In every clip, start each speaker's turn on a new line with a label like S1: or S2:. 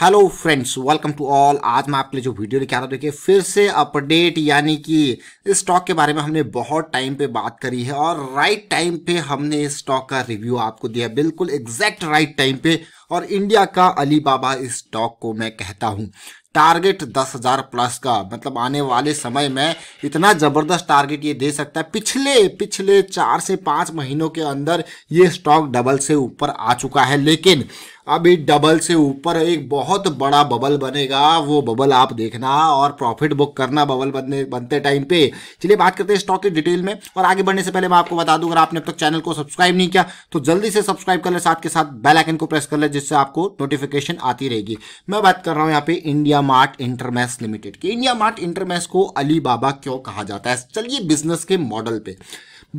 S1: hello friends welcome to all आज मैं आपके लिए जो वीडियो लेके आ रहा हूँ देखिए फिर से अपडेट यानी कि इस स्टॉक के बारे में हमने बहुत टाइम पे बात करी है और राइट टाइम पे हमने इस स्टॉक का रिव्यू आपको दिया बिल्कुल एग्जैक्ट राइट टाइम पे और इंडिया का अलीबाबा इस स्टॉक को मैं कहता हूँ टारगेट दस हजार प्लस का मतलब आने वाले समय में इतना ज़बरदस्त टारगेट ये दे सकता है पिछले पिछले चार से पाँच महीनों के अंदर ये स्टॉक डबल से ऊपर आ चुका है लेकिन अभी डबल से ऊपर एक बहुत बड़ा बबल बनेगा वो बबल आप देखना और प्रॉफिट बुक करना बबल बनने बनते टाइम पे चलिए बात करते हैं स्टॉक की डिटेल में और आगे बढ़ने से पहले मैं आपको बता दूं अगर आपने अब तक चैनल को सब्सक्राइब नहीं किया तो जल्दी से सब्सक्राइब कर ले साथ के साथ बेल आइकन को प्रेस कर ले जिससे आपको नोटिफिकेशन आती रहेगी मैं बात कर रहा हूँ यहाँ पे इंडिया मार्ट इंटरमैस लिमिटेड की इंडिया मार्ट इंटरमैस को अली बाबा क्यों कहा जाता है चलिए बिजनेस के मॉडल पे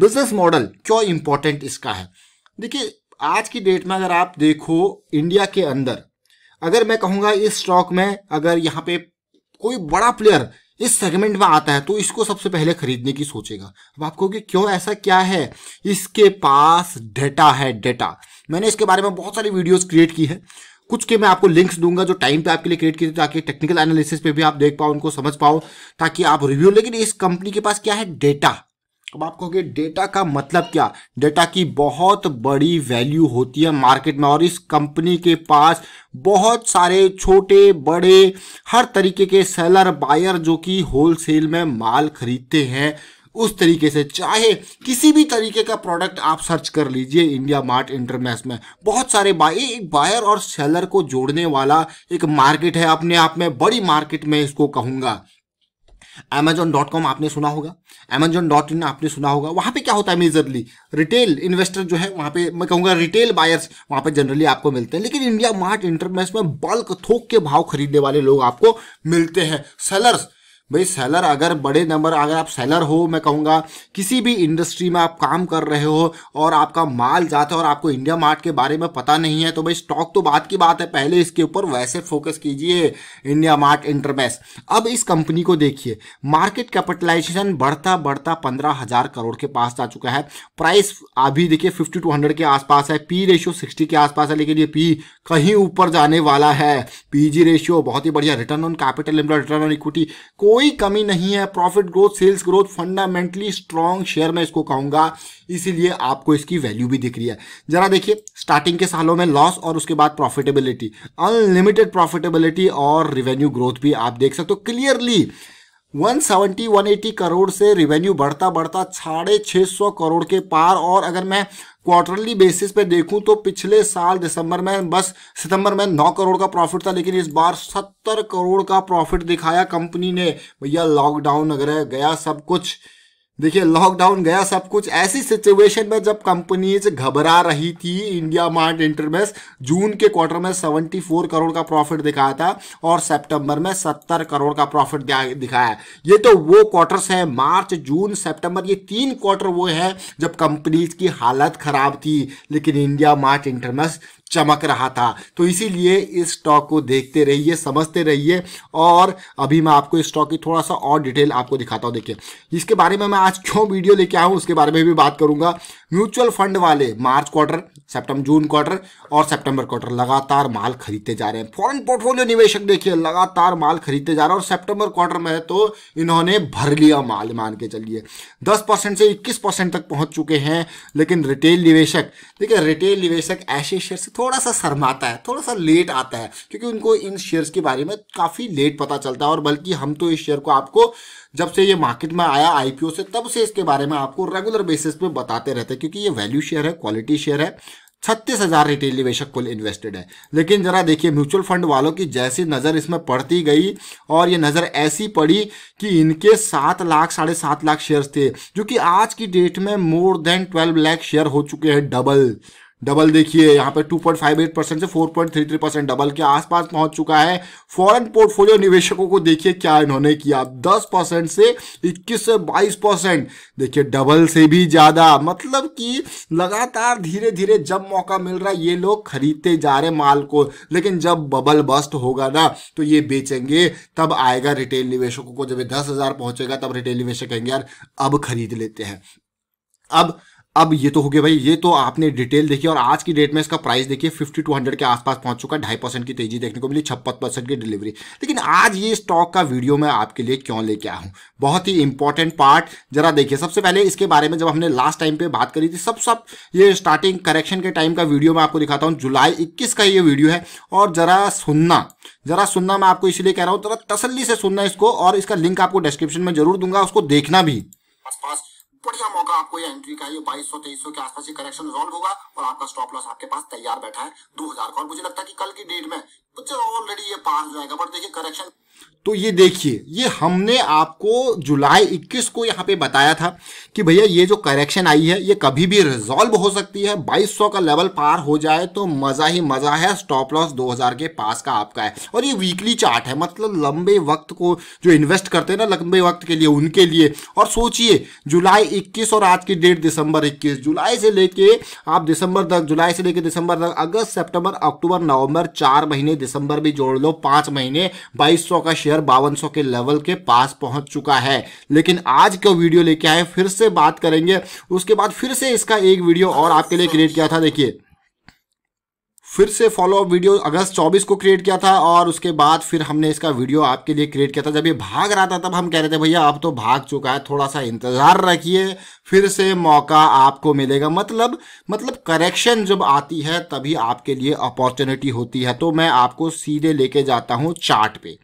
S1: बिजनेस मॉडल क्यों इंपॉर्टेंट इसका है देखिए आज की डेट में अगर आप देखो इंडिया के अंदर अगर मैं कहूंगा इस स्टॉक में अगर यहाँ पे कोई बड़ा प्लेयर इस सेगमेंट में आता है तो इसको सबसे पहले खरीदने की सोचेगा अब आप कहोगे क्यों ऐसा क्या है इसके पास डेटा है डेटा मैंने इसके बारे में बहुत सारी वीडियोस क्रिएट की है कुछ के मैं आपको लिंक्स दूंगा जो टाइम पे आपके लिए क्रिएट किए ताकि टेक्निकल एनालिसिस पे भी आप देख पाओ उनको समझ पाओ ताकि आप रिव्यू लेकिन इस कंपनी के पास क्या है डेटा अब आप कहोगे डेटा का मतलब क्या डेटा की बहुत बड़ी वैल्यू होती है मार्केट में और इस कंपनी के पास बहुत सारे छोटे बड़े हर तरीके के सेलर बायर जो कि होलसेल में माल खरीदते हैं उस तरीके से चाहे किसी भी तरीके का प्रोडक्ट आप सर्च कर लीजिए इंडिया मार्ट इंटरनेस में बहुत सारे बाई एक बायर और सेलर को जोड़ने वाला एक मार्केट है अपने आप में बड़ी मार्केट में इसको कहूँगा अमेजोन डॉट कॉम आपने सुना होगा अमेजोन डॉट इन आपने सुना होगा वहाँ पे क्या होता है मेजरली रिटेल इन्वेस्टर जो है वहाँ पे मैं कहूँगा रिटेल बायर्स वहाँ पे जनरली आपको मिलते हैं लेकिन इंडिया मार्ट इंटरमेस में बल्क थोक के भाव खरीदने वाले लोग आपको मिलते हैं सेलर्स भाई सेलर अगर बड़े नंबर अगर आप सेलर हो मैं कहूँगा किसी भी इंडस्ट्री में आप काम कर रहे हो और आपका माल जाता है और आपको इंडिया मार्ट के बारे में पता नहीं है तो भाई स्टॉक तो बात की बात है पहले इसके ऊपर वैसे फोकस कीजिए इंडिया मार्ट इंटरमेस अब इस कंपनी को देखिए मार्केट कैपिटलाइजेशन बढ़ता बढ़ता पंद्रह हजार करोड़ के पास जा चुका है प्राइस अभी देखिए फिफ्टी टू हंड्रेड के आसपास है पी रेशियो सिक्सटी के आसपास है लेकिन ये पी कहीं ऊपर जाने वाला है पी रेशियो बहुत ही बढ़िया return on capital return on equity कोई कोई कमी नहीं है profit growth sales growth fundamentally strong share मैं इसको कहूंगा इसीलिए आपको इसकी वैल्यू भी दिख रही है जरा देखिए स्टार्टिंग के सालों में लॉस और उसके बाद प्रॉफिटेबिलिटी अनलिमिटेड प्रॉफिटेबिलिटी और रिवेन्यू ग्रोथ भी आप देख सकते हो क्लियरली 170 180 करोड़ से रिवेन्यू बढ़ता बढ़ता साढ़े छः सौ करोड़ के पार और अगर मैं क्वार्टरली बेसिस पे देखूं तो पिछले साल दिसंबर में बस सितंबर में नौ करोड़ का प्रॉफिट था लेकिन इस बार सत्तर करोड़ का प्रॉफिट दिखाया कंपनी ने भैया लॉकडाउन अगर गया सब कुछ देखिए लॉकडाउन गया सब कुछ ऐसी सिचुएशन में जब कंपनीज घबरा रही थी इंडिया मार्ट इंटरमेस जून के क्वार्टर में 74 करोड़ का प्रॉफिट दिखाया था और सितंबर में 70 करोड़ का प्रॉफिट दिखाया ये तो वो क्वार्टर्स हैं मार्च जून सितंबर ये तीन क्वार्टर वो है जब कंपनीज की हालत खराब थी लेकिन इंडिया मार्ट इंटरमेस चमक रहा था तो इसीलिए इस स्टॉक को देखते रहिए समझते रहिए और अभी मैं आपको इस स्टॉक की थोड़ा सा और डिटेल आपको दिखाता हूँ देखिए इसके बारे में मैं आज क्यों वीडियो लेके आया हूँ उसके बारे में भी बात करूँगा म्यूचुअल फंड वाले मार्च क्वार्टर सितंबर जून क्वार्टर और सितंबर क्वार्टर लगातार माल खरीदते जा रहे हैं फॉरेन पोर्टफोलियो निवेशक देखिए लगातार माल खरीदते जा रहे हैं और सितंबर क्वार्टर में तो इन्होंने भर लिया माल मान के चलिए 10 परसेंट से 21 परसेंट तक पहुंच चुके हैं लेकिन रिटेल निवेशक देखिए रिटेल निवेशक ऐसे शेयर से थोड़ा सा शर्माता है थोड़ा सा लेट आता है क्योंकि उनको इन शेयर्स के बारे में काफ़ी लेट पता चलता है और बल्कि हम तो इस शेयर को आपको जब से ये मार्केट में आया आईपीओ से तब से इसके बारे में आपको रेगुलर बेसिस पे बताते रहते क्योंकि ये वैल्यू शेयर है क्वालिटी शेयर है छत्तीस हजार रिटेल निवेशक कुल इन्वेस्टेड है लेकिन जरा देखिए म्यूचुअल फंड वालों की जैसी नज़र इसमें पड़ती गई और ये नज़र ऐसी पड़ी कि इनके सात लाख साढ़े सात लाख शेयर्स थे जो कि आज की डेट में more than twelve lakh share हो चुके हैं डबल डबल देखिए यहाँ पे 2.58 परसेंट से 4.33 परसेंट डबल के आसपास पहुंच चुका है फॉरेन पोर्टफोलियो निवेशकों को देखिए क्या इन्होंने किया 10 परसेंट से 21 से 22 परसेंट देखिए डबल से भी ज़्यादा मतलब कि लगातार धीरे धीरे जब मौका मिल रहा है ये लोग खरीदते जा रहे माल को लेकिन जब बबल बस्ट होगा ना तो ये बेचेंगे तब आएगा रिटेल निवेशकों को जब दस हज़ार पहुंचेगा तब रिटेल निवेशक कहेंगे यार अब खरीद लेते हैं अब अब ये तो हो गया भाई ये तो आपने डिटेल देखी और आज की डेट में इसका प्राइस देखिए फिफ्टी टू हंड्रेड के आसपास पहुंच चुका है ढाई परसेंट की तेजी देखने को मिली छप्पन परसेंट की डिलीवरी लेकिन आज ये स्टॉक का वीडियो मैं आपके लिए क्यों लेके आया हूँ बहुत ही इंपॉर्टेंट पार्ट जरा देखिए सबसे पहले इसके बारे में जब हमने लास्ट टाइम पे बात करी थी सब सब ये स्टार्टिंग करेक्शन के टाइम का वीडियो मैं आपको दिखाता हूँ जुलाई इक्कीस का ये वीडियो है और जरा सुनना जरा सुनना मैं आपको इसलिए कह रहा हूँ जरा तसली से सुनना इसको और इसका लिंक आपको डिस्क्रिप्शन में जरूर दूंगा उसको देखना भी बढ़िया मौका आपको ये एंट्री का ये बाईस सौ तेईस सौ के आसपास ये करेक्शन रिजॉल्व होगा और आपका स्टॉप लॉस आपके पास तैयार बैठा है दो हजार का और मुझे लगता है कि कल की डेट में ऑलरेडी ये पास जाएगा बट देखिए करेक्शन तो ये देखिए ये हमने आपको जुलाई 21 को यहाँ पे बताया था कि भैया ये जो करेक्शन आई है ये कभी भी रिजॉल्व हो सकती है 2200 का लेवल पार हो जाए तो मज़ा ही मज़ा है स्टॉप लॉस 2000 के पास का आपका है और ये वीकली चार्ट है मतलब लंबे वक्त को जो इन्वेस्ट करते हैं ना लंबे वक्त के लिए उनके लिए और सोचिए जुलाई इक्कीस और आज की डेट दिसंबर इक्कीस जुलाई से लेके आप दिसंबर तक जुलाई से लेके दिसंबर तक अगस्त सेप्टेम्बर अक्टूबर नवंबर चार महीने दिसंबर भी जोड़ लो पाँच महीने बाईस का का शेयर बावन के लेवल के पास पहुंच चुका है लेकिन आज का वीडियो लेके आए फिर से बात करेंगे उसके बाद फिर से इसका एक वीडियो और आपके लिए क्रिएट किया था देखिए फिर से फॉलो अप वीडियो अगस्त 24 को क्रिएट किया था और उसके बाद फिर हमने इसका वीडियो आपके लिए क्रिएट किया था जब ये भाग रहा था तब हम कह रहे थे भैया अब तो भाग चुका है थोड़ा सा इंतज़ार रखिए फिर से मौका आपको मिलेगा मतलब मतलब करेक्शन जब आती है तभी आपके लिए अपॉर्चुनिटी होती है तो मैं आपको सीधे लेके जाता हूँ चार्ट पे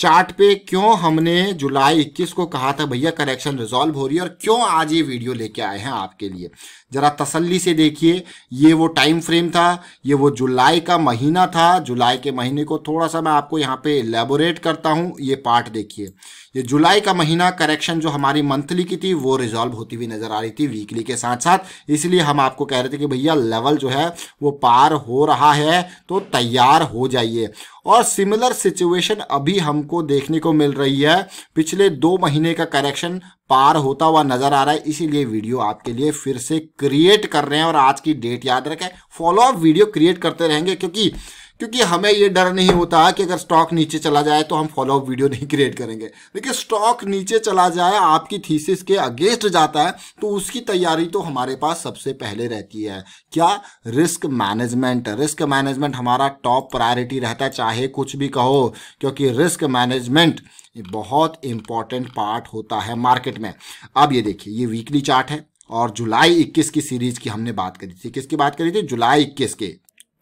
S1: चार्ट पे क्यों हमने जुलाई 21 को कहा था भैया करेक्शन रिजॉल्व हो रही है और क्यों आज ये वीडियो लेके आए हैं आपके लिए ज़रा तसल्ली से देखिए ये वो टाइम फ्रेम था ये वो जुलाई का महीना था जुलाई के महीने को थोड़ा सा मैं आपको यहाँ पे एलेबोरेट करता हूँ ये पार्ट देखिए ये जुलाई का महीना करेक्शन जो हमारी मंथली की थी वो रिजॉल्व होती हुई नजर आ रही थी वीकली के साथ साथ इसलिए हम आपको कह रहे थे कि भैया लेवल जो है वो पार हो रहा है तो तैयार हो जाइए और सिमिलर सिचुएशन अभी हमको देखने को मिल रही है पिछले दो महीने का करेक्शन पार होता हुआ नजर आ रहा है इसीलिए वीडियो आपके लिए फिर से क्रिएट कर रहे हैं और आज की डेट याद रखें फॉलो अप वीडियो क्रिएट करते रहेंगे क्योंकि क्योंकि हमें ये डर नहीं होता कि अगर स्टॉक नीचे चला जाए तो हम फॉलोअप वीडियो नहीं क्रिएट करेंगे देखिए स्टॉक नीचे चला जाए आपकी थीसिस के अगेंस्ट जाता है तो उसकी तैयारी तो हमारे पास सबसे पहले रहती है क्या रिस्क मैनेजमेंट रिस्क मैनेजमेंट हमारा टॉप प्रायोरिटी रहता है चाहे कुछ भी कहो क्योंकि रिस्क मैनेजमेंट बहुत इंपॉर्टेंट पार्ट होता है मार्केट में अब ये देखिए ये वीकली चार्ट है और जुलाई 21 की सीरीज की हमने बात करी थी किसकी बात करी थी जुलाई 21 के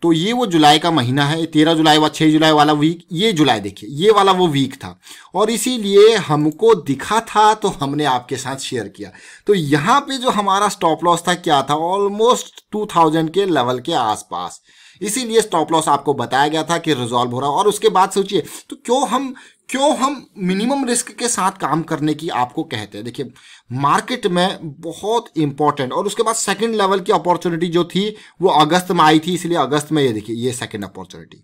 S1: तो ये वो जुलाई का महीना है तेरह जुलाई व छः जुलाई वाला वीक ये जुलाई देखिए ये वाला वो वीक था और इसीलिए हमको दिखा था तो हमने आपके साथ शेयर किया तो यहाँ पे जो हमारा स्टॉप लॉस था क्या था ऑलमोस्ट टू थाउजेंड के लेवल के आसपास इसीलिए स्टॉप लॉस आपको बताया गया था कि रिजॉल्व हो रहा और उसके बाद सोचिए तो क्यों हम क्यों हम मिनिमम रिस्क के साथ काम करने की आपको कहते हैं देखिए मार्केट में बहुत इंपॉर्टेंट और उसके बाद सेकंड लेवल की अपॉर्चुनिटी जो थी वो अगस्त में आई थी इसलिए अगस्त में ये देखिए ये सेकंड अपॉर्चुनिटी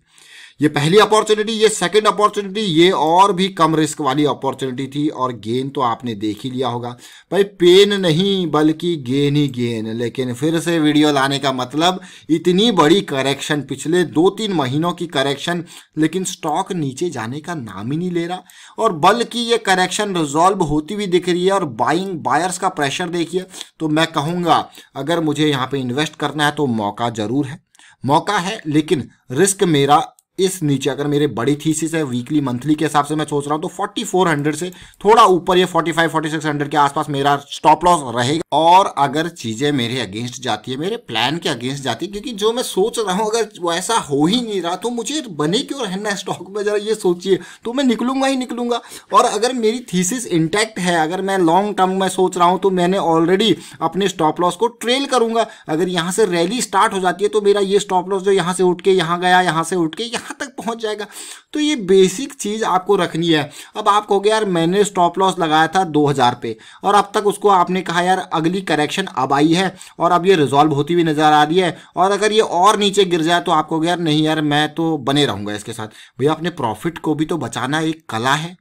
S1: ये पहली अपॉर्चुनिटी ये सेकंड अपॉर्चुनिटी ये और भी कम रिस्क वाली अपॉर्चुनिटी थी और गेन तो आपने देख ही लिया होगा भाई पेन नहीं बल्कि गेन ही गेन लेकिन फिर से वीडियो लाने का मतलब इतनी बड़ी करेक्शन पिछले दो तीन महीनों की करेक्शन लेकिन स्टॉक नीचे जाने का नाम ही नहीं ले रहा और बल्कि ये करेक्शन रिजॉल्व होती हुई दिख रही है और बाइंग बायर्स का प्रेशर देखिए तो मैं कहूँगा अगर मुझे यहाँ पर इन्वेस्ट करना है तो मौका ज़रूर है मौका है लेकिन रिस्क मेरा इस नीचे अगर मेरे बड़ी थीसिस है वीकली मंथली के हिसाब से मैं सोच रहा हूँ तो 4400 से थोड़ा ऊपर ये 45 4600 के आसपास मेरा स्टॉप लॉस रहेगा और अगर चीज़ें मेरे अगेंस्ट जाती है मेरे प्लान के अगेंस्ट जाती है क्योंकि जो मैं सोच रहा हूँ अगर वैसा हो ही नहीं रहा तो मुझे बने क्यों रहना स्टॉक में ज़रा ये सोचिए तो मैं निकलूंगा ही निकलूंगा और अगर मेरी थीसिस इंटैक्ट है अगर मैं लॉन्ग टर्म में सोच रहा हूँ तो मैंने ऑलरेडी अपने स्टॉप लॉस को ट्रेल करूंगा अगर यहाँ से रैली स्टार्ट हो जाती है तो मेरा ये स्टॉप लॉस जो यहाँ से उठ के यहाँ गया यहाँ से उठ के यहाँ कहाँ तक पहुँच जाएगा तो ये बेसिक चीज़ आपको रखनी है अब आप कहोगे यार मैंने स्टॉप लॉस लगाया था 2000 पे और अब तक उसको आपने कहा यार अगली करेक्शन अब आई है और अब ये रिजॉल्व होती हुई नज़र आ रही है और अगर ये और नीचे गिर जाए तो आप कहोगे यार नहीं यार मैं तो बने रहूँगा इसके साथ भैया अपने प्रॉफिट को भी तो बचाना एक कला है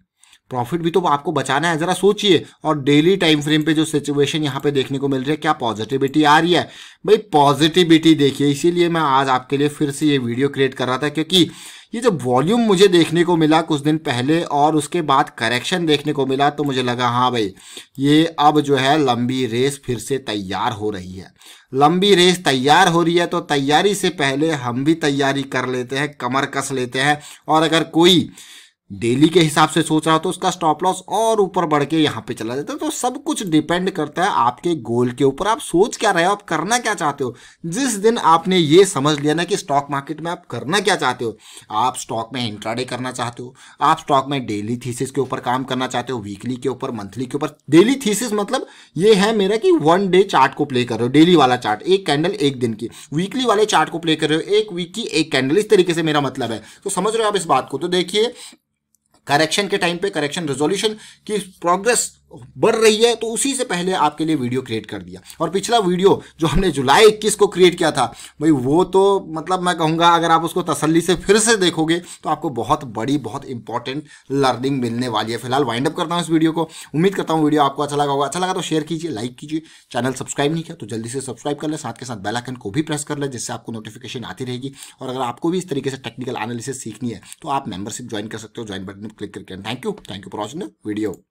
S1: प्रॉफिट भी तो आपको बचाना है ज़रा सोचिए और डेली टाइम फ्रेम पे जो सिचुएशन यहाँ पे देखने को मिल रही है क्या पॉजिटिविटी आ रही है भाई पॉजिटिविटी देखिए इसीलिए मैं आज आपके लिए फिर से ये वीडियो क्रिएट कर रहा था क्योंकि ये जो वॉल्यूम मुझे देखने को मिला कुछ दिन पहले और उसके बाद करेक्शन देखने को मिला तो मुझे लगा हाँ भाई ये अब जो है लंबी रेस फिर से तैयार हो रही है लंबी रेस तैयार हो रही है तो तैयारी से पहले हम भी तैयारी कर लेते हैं कमर कस लेते हैं और अगर कोई डेली के हिसाब से सोच रहा हो तो उसका स्टॉप लॉस और ऊपर बढ़ के यहाँ पे चला जाता है तो सब कुछ डिपेंड करता है आपके गोल के ऊपर आप सोच क्या रहे हो आप करना क्या चाहते हो जिस दिन आपने ये समझ लिया ना कि स्टॉक मार्केट में आप करना क्या चाहते हो आप स्टॉक में इंट्राडे करना चाहते हो आप स्टॉक में डेली थीसिस के ऊपर काम करना चाहते हो वीकली के ऊपर मंथली के ऊपर डेली थीसिस मतलब ये है मेरा कि वन डे चार्ट को प्ले कर रहे हो डेली वाला चार्ट एक कैंडल एक दिन की वीकली वाले चार्ट को प्ले कर रहे हो एक वीक की एक कैंडल इस तरीके से मेरा मतलब है तो समझ रहे हो आप इस बात को तो देखिए करेक्शन के टाइम पे करेक्शन रेजोल्यूशन की प्रोग्रेस बढ़ रही है तो उसी से पहले आपके लिए वीडियो क्रिएट कर दिया और पिछला वीडियो जो हमने जुलाई इक्कीस को क्रिएट किया था भाई वो तो मतलब मैं कहूँगा अगर आप उसको तसल्ली से फिर से देखोगे तो आपको बहुत बड़ी बहुत इंपॉर्टेंट लर्निंग मिलने वाली है फिलहाल वाइंड अप करता हूँ इस वीडियो को उम्मीद करता हूँ वीडियो आपको अच्छा लगा होगा अच्छा लगा तो शेयर कीजिए लाइक कीजिए चैनल सब्सक्राइब नहीं किया तो जल्दी से सब्सक्राइब कर लें साथ के साथ बेलाइकन को भी प्रेस कर लें जिससे आपको नोटिफिकेशन आती रहेगी और अगर आपको भी इस तरीके से टेक्निकल एनालिसिस सीखनी है तो आप मेंबरशिप ज्वाइन कर सकते हो ज्वाइन बटन क्लिक करके thank you thank you for watching video